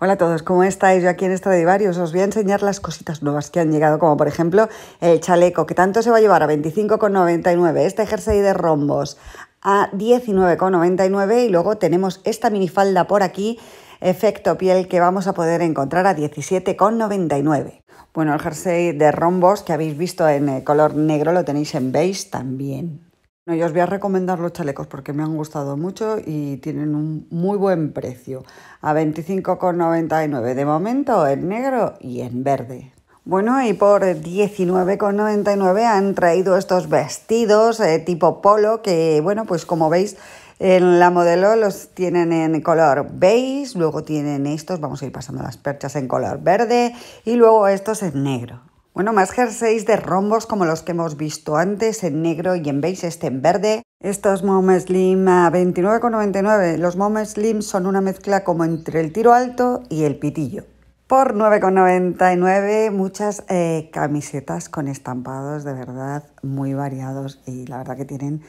Hola a todos, ¿cómo estáis? Yo aquí en Varios. os voy a enseñar las cositas nuevas que han llegado, como por ejemplo el chaleco, que tanto se va a llevar a 25,99, este jersey de rombos a 19,99 y luego tenemos esta minifalda por aquí, efecto piel, que vamos a poder encontrar a 17,99. Bueno, el jersey de rombos que habéis visto en eh, color negro lo tenéis en beige también. No, yo os voy a recomendar los chalecos porque me han gustado mucho y tienen un muy buen precio. A 25,99 de momento en negro y en verde. Bueno, y por 19,99 han traído estos vestidos eh, tipo polo que, bueno, pues como veis, en la modelo los tienen en color beige, luego tienen estos, vamos a ir pasando las perchas en color verde y luego estos en negro. Bueno, más jerseys de rombos como los que hemos visto antes, en negro y en beige, este en verde. Estos Mom Slim a 29,99. Los Mom Slim son una mezcla como entre el tiro alto y el pitillo. Por 9,99 muchas eh, camisetas con estampados de verdad muy variados y la verdad que tienen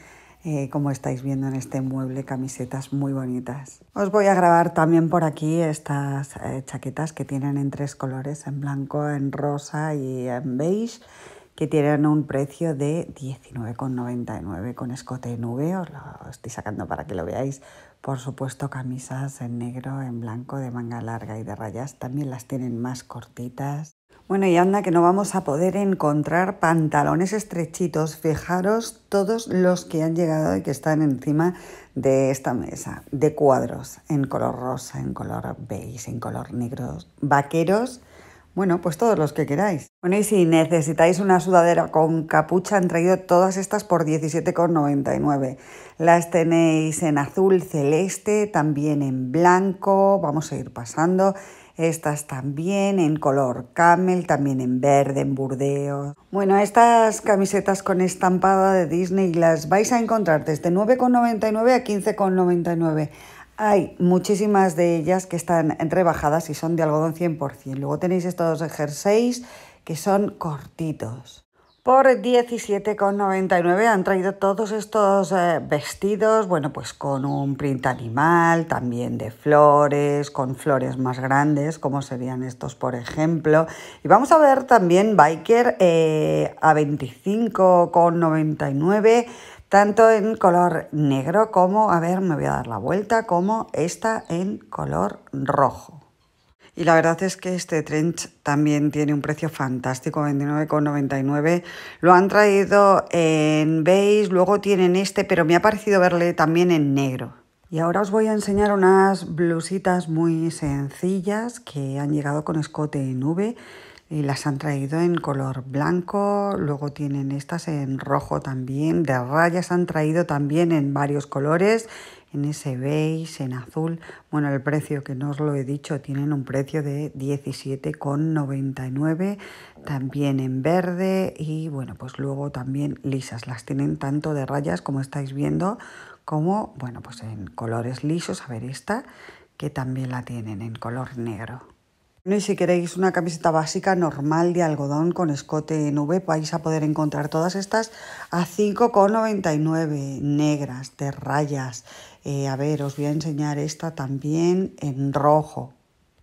eh, como estáis viendo en este mueble, camisetas muy bonitas. Os voy a grabar también por aquí estas eh, chaquetas que tienen en tres colores, en blanco, en rosa y en beige, que tienen un precio de 19,99 con escote en nube, os lo estoy sacando para que lo veáis. Por supuesto, camisas en negro, en blanco, de manga larga y de rayas, también las tienen más cortitas. Bueno, y anda que no vamos a poder encontrar pantalones estrechitos. Fijaros todos los que han llegado y que están encima de esta mesa. De cuadros, en color rosa, en color beige, en color negro. Vaqueros, bueno, pues todos los que queráis. Bueno, y si necesitáis una sudadera con capucha, han traído todas estas por 17,99. Las tenéis en azul celeste, también en blanco. Vamos a ir pasando estas también en color camel, también en verde, en burdeos. Bueno, estas camisetas con estampada de Disney las vais a encontrar desde 9,99 a 15,99. Hay muchísimas de ellas que están rebajadas y son de algodón 100%. Luego tenéis estos jerseys que son cortitos por 17,99 han traído todos estos eh, vestidos, bueno, pues con un print animal, también de flores, con flores más grandes, como serían estos, por ejemplo. Y vamos a ver también Biker eh, a 25,99 tanto en color negro como, a ver, me voy a dar la vuelta, como esta en color rojo. Y la verdad es que este trench también tiene un precio fantástico, 29,99. Lo han traído en beige, luego tienen este, pero me ha parecido verle también en negro. Y ahora os voy a enseñar unas blusitas muy sencillas que han llegado con escote en V y las han traído en color blanco, luego tienen estas en rojo también, de rayas han traído también en varios colores, en ese beige, en azul. Bueno, el precio que no os lo he dicho, tienen un precio de 17,99, también en verde y bueno, pues luego también lisas. Las tienen tanto de rayas como estáis viendo, como bueno, pues en colores lisos. A ver, esta que también la tienen en color negro. y si queréis una camiseta básica normal de algodón con escote en V, vais a poder encontrar todas estas a 5,99 negras, de rayas, eh, a ver, os voy a enseñar esta también en rojo.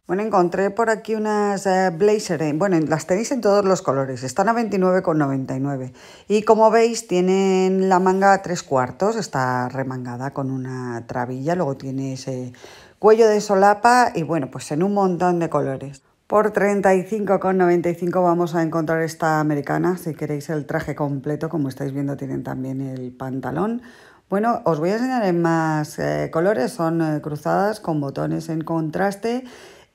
Bueno, encontré por aquí unas eh, blazer, blazers, eh, bueno, las tenéis en todos los colores, están a 29,99 y como veis tienen la manga a tres cuartos, está remangada con una trabilla, luego tiene ese cuello de solapa y bueno, pues en un montón de colores. Por 35,95 vamos a encontrar esta americana, si queréis el traje completo, como estáis viendo tienen también el pantalón, bueno, os voy a enseñar en más eh, colores, son eh, cruzadas con botones en contraste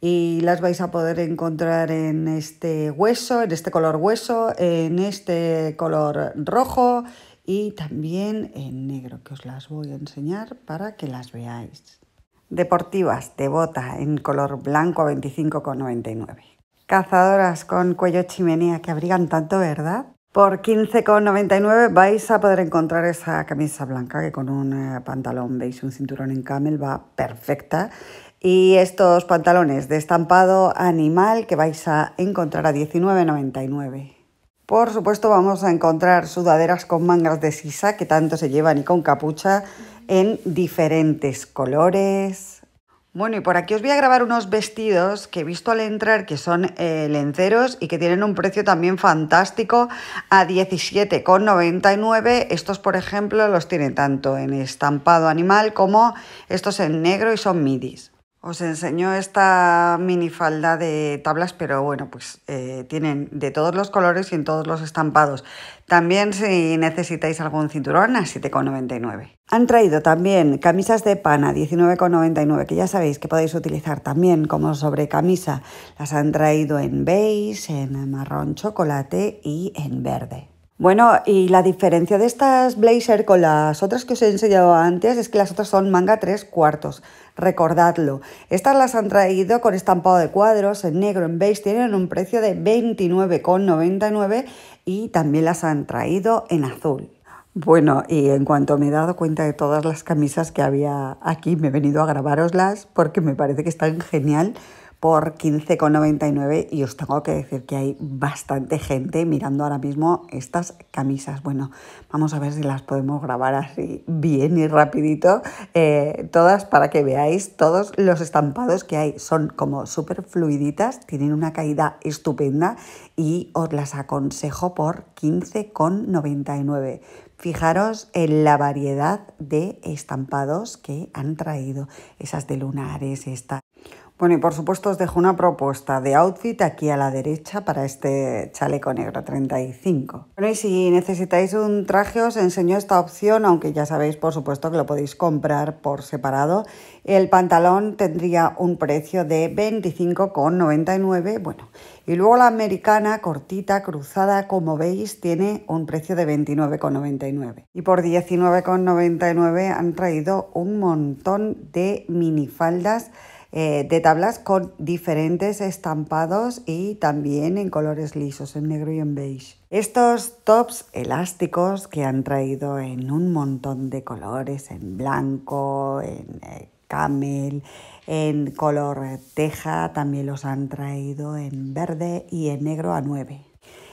y las vais a poder encontrar en este hueso, en este color hueso, en este color rojo y también en negro, que os las voy a enseñar para que las veáis. Deportivas de bota en color blanco 25,99. Cazadoras con cuello chimenea que abrigan tanto, ¿verdad? Por 15,99 vais a poder encontrar esa camisa blanca que con un eh, pantalón veis un cinturón en camel va perfecta. Y estos pantalones de estampado animal que vais a encontrar a 19,99. Por supuesto vamos a encontrar sudaderas con mangas de sisa que tanto se llevan y con capucha en diferentes colores, bueno, y por aquí os voy a grabar unos vestidos que he visto al entrar que son eh, lenceros y que tienen un precio también fantástico a 17,99. Estos, por ejemplo, los tienen tanto en estampado animal como estos en negro y son midis. Os enseño esta mini falda de tablas, pero bueno, pues eh, tienen de todos los colores y en todos los estampados. También si necesitáis algún cinturón a 7,99. Han traído también camisas de pana 19,99, que ya sabéis que podéis utilizar también como sobrecamisa. Las han traído en beige, en marrón chocolate y en verde. Bueno, y la diferencia de estas blazer con las otras que os he enseñado antes es que las otras son manga tres cuartos, recordadlo. Estas las han traído con estampado de cuadros en negro, en beige, tienen un precio de 29,99 y también las han traído en azul. Bueno, y en cuanto me he dado cuenta de todas las camisas que había aquí, me he venido a grabaroslas porque me parece que están genial por 15,99 y os tengo que decir que hay bastante gente mirando ahora mismo estas camisas. Bueno, vamos a ver si las podemos grabar así bien y rapidito eh, todas para que veáis todos los estampados que hay. Son como súper fluiditas, tienen una caída estupenda y os las aconsejo por 15,99. Fijaros en la variedad de estampados que han traído, esas de lunares, esta bueno, y por supuesto os dejo una propuesta de outfit aquí a la derecha para este chaleco negro 35. Bueno, y si necesitáis un traje os enseño esta opción, aunque ya sabéis por supuesto que lo podéis comprar por separado. El pantalón tendría un precio de 25,99, bueno, y luego la americana cortita, cruzada, como veis, tiene un precio de 29,99. Y por 19,99 han traído un montón de minifaldas eh, de tablas con diferentes estampados y también en colores lisos, en negro y en beige. Estos tops elásticos que han traído en un montón de colores, en blanco, en eh, camel, en color teja, también los han traído en verde y en negro a 9.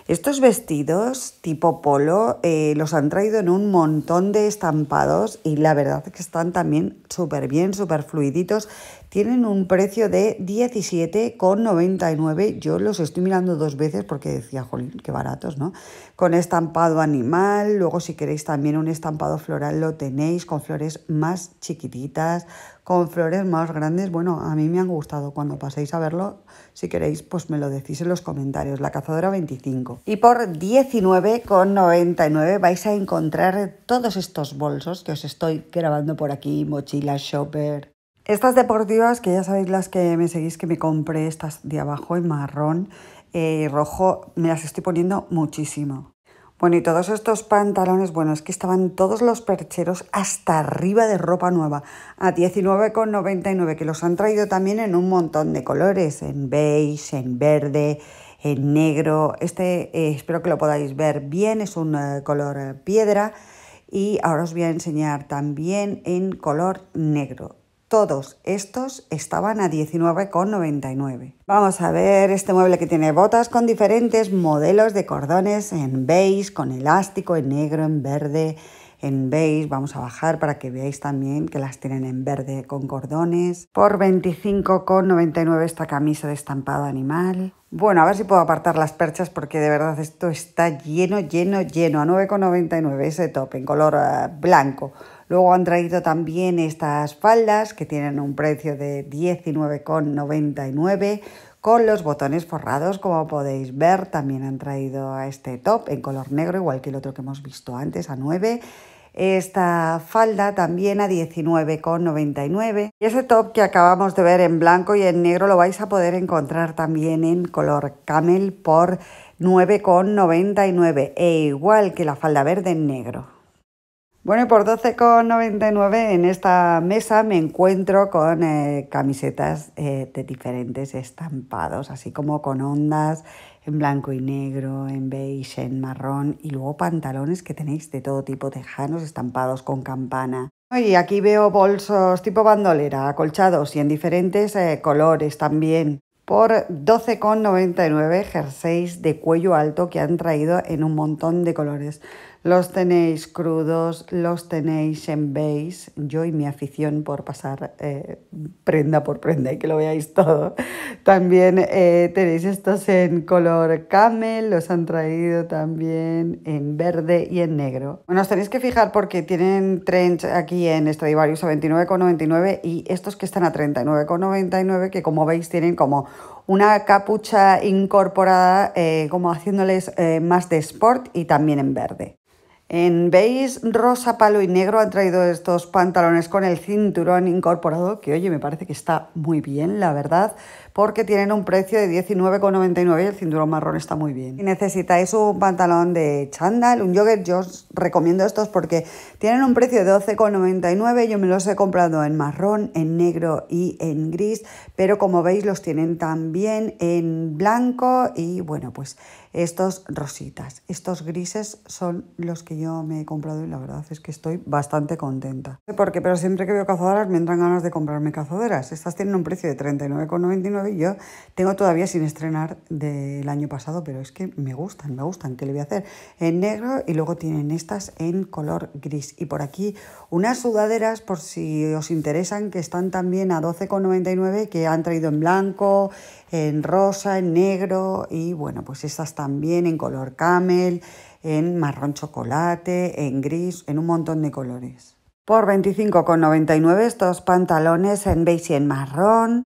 Estos vestidos tipo polo eh, los han traído en un montón de estampados y la verdad que están también súper bien, súper fluiditos tienen un precio de 17,99. Yo los estoy mirando dos veces porque decía, jolín, qué baratos, ¿no? Con estampado animal, luego si queréis también un estampado floral lo tenéis con flores más chiquititas, con flores más grandes. Bueno, a mí me han gustado. Cuando paséis a verlo, si queréis, pues me lo decís en los comentarios. La cazadora 25. Y por 19,99 vais a encontrar todos estos bolsos que os estoy grabando por aquí, Mochila, shopper estas deportivas, que ya sabéis las que me seguís, que me compré estas de abajo en marrón eh, y rojo, me las estoy poniendo muchísimo. Bueno, y todos estos pantalones, bueno, es que estaban todos los percheros hasta arriba de ropa nueva, a 19,99, que los han traído también en un montón de colores, en beige, en verde, en negro. Este eh, espero que lo podáis ver bien, es un eh, color piedra y ahora os voy a enseñar también en color negro. Todos estos estaban a 19,99. Vamos a ver este mueble que tiene botas con diferentes modelos de cordones en beige, con elástico, en negro, en verde, en beige. Vamos a bajar para que veáis también que las tienen en verde con cordones. Por 25,99 esta camisa de estampado animal. Bueno, a ver si puedo apartar las perchas porque de verdad esto está lleno, lleno, lleno. A 9,99 ese top en color eh, blanco. Luego han traído también estas faldas que tienen un precio de 19,99 con los botones forrados, como podéis ver. También han traído a este top en color negro, igual que el otro que hemos visto antes, a 9 esta falda también a 19,99 y ese top que acabamos de ver en blanco y en negro lo vais a poder encontrar también en color camel por 9,99 e igual que la falda verde en negro bueno, y por 12,99 en esta mesa me encuentro con eh, camisetas eh, de diferentes estampados, así como con ondas en blanco y negro, en beige, en marrón y luego pantalones que tenéis de todo tipo, tejanos estampados con campana. Y aquí veo bolsos tipo bandolera, acolchados y en diferentes eh, colores también. Por 12,99 jerseys de cuello alto que han traído en un montón de colores. Los tenéis crudos, los tenéis en beige. Yo y mi afición por pasar eh, prenda por prenda y que lo veáis todo. También eh, tenéis estos en color camel, los han traído también en verde y en negro. Bueno, os tenéis que fijar porque tienen trench aquí en Stradivarius a 29,99 y estos que están a 39,99 que como veis tienen como una capucha incorporada eh, como haciéndoles más de sport y también en verde. En beige, rosa, palo y negro han traído estos pantalones con el cinturón incorporado, que oye, me parece que está muy bien, la verdad, porque tienen un precio de 19,99 y el cinturón marrón está muy bien. Si necesitáis un pantalón de chándal, un jogger, yo os recomiendo estos porque tienen un precio de 12,99, yo me los he comprado en marrón, en negro y en gris, pero como veis los tienen también en blanco y bueno, pues estos rositas, estos grises son los que yo me he comprado y la verdad es que estoy bastante contenta. No pero siempre que veo cazadoras me entran ganas de comprarme cazadoras. Estas tienen un precio de 39,99 y yo tengo todavía sin estrenar del año pasado, pero es que me gustan, me gustan. que le voy a hacer? En negro y luego tienen estas en color gris. Y por aquí unas sudaderas, por si os interesan, que están también a 12,99 que han traído en blanco, en rosa, en negro y bueno, pues estas también en color camel en marrón chocolate, en gris, en un montón de colores. Por 25,99 estos pantalones en beige y en marrón,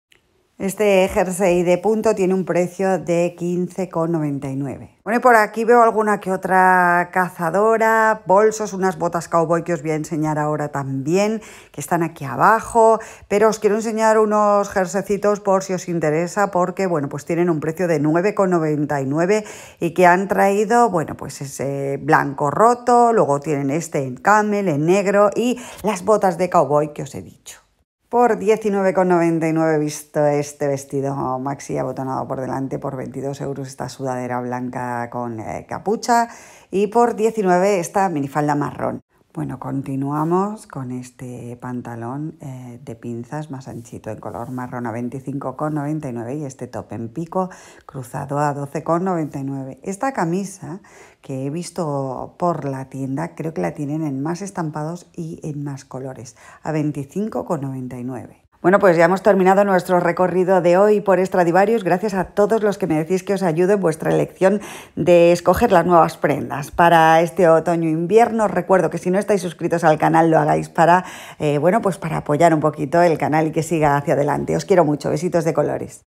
este jersey de punto tiene un precio de 15,99. Bueno, y por aquí veo alguna que otra cazadora, bolsos, unas botas cowboy que os voy a enseñar ahora también, que están aquí abajo, pero os quiero enseñar unos jersecitos por si os interesa, porque, bueno, pues tienen un precio de 9,99 y que han traído, bueno, pues ese blanco roto, luego tienen este en camel, en negro y las botas de cowboy que os he dicho por 19,99 visto este vestido maxi abotonado por delante, por 22 euros esta sudadera blanca con eh, capucha y por 19 esta minifalda marrón. Bueno, continuamos con este pantalón eh, de pinzas más anchito en color marrón a 25,99 y este top en pico cruzado a 12,99. Esta camisa que he visto por la tienda creo que la tienen en más estampados y en más colores a 25,99. Bueno, pues ya hemos terminado nuestro recorrido de hoy por Estradivarius. Gracias a todos los que me decís que os ayudo en vuestra elección de escoger las nuevas prendas para este otoño-invierno. E recuerdo que si no estáis suscritos al canal, lo hagáis para, eh, bueno, pues para apoyar un poquito el canal y que siga hacia adelante. Os quiero mucho. Besitos de colores.